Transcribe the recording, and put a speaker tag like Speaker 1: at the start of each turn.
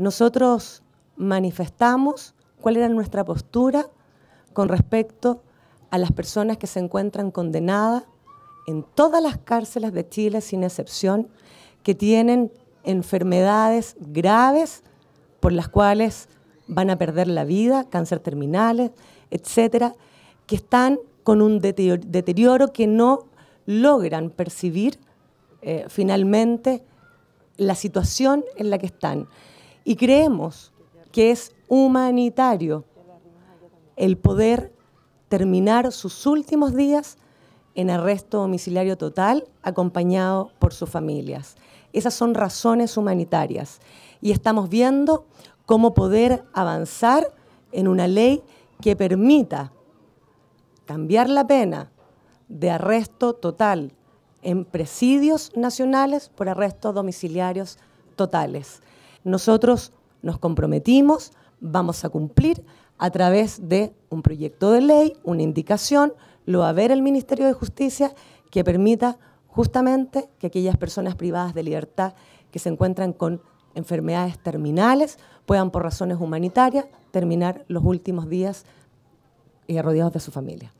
Speaker 1: nosotros manifestamos cuál era nuestra postura con respecto a las personas que se encuentran condenadas en todas las cárceles de Chile, sin excepción, que tienen enfermedades graves por las cuales van a perder la vida, cáncer terminales, etcétera, que están con un deterioro que no logran percibir eh, finalmente la situación en la que están y creemos que es humanitario el poder terminar sus últimos días en arresto domiciliario total, acompañado por sus familias. Esas son razones humanitarias. Y estamos viendo cómo poder avanzar en una ley que permita cambiar la pena de arresto total en presidios nacionales por arrestos domiciliarios totales. Nosotros nos comprometimos, vamos a cumplir a través de un proyecto de ley, una indicación, lo va a ver el Ministerio de Justicia que permita justamente que aquellas personas privadas de libertad que se encuentran con enfermedades terminales puedan por razones humanitarias terminar los últimos días y eh, rodeados de su familia.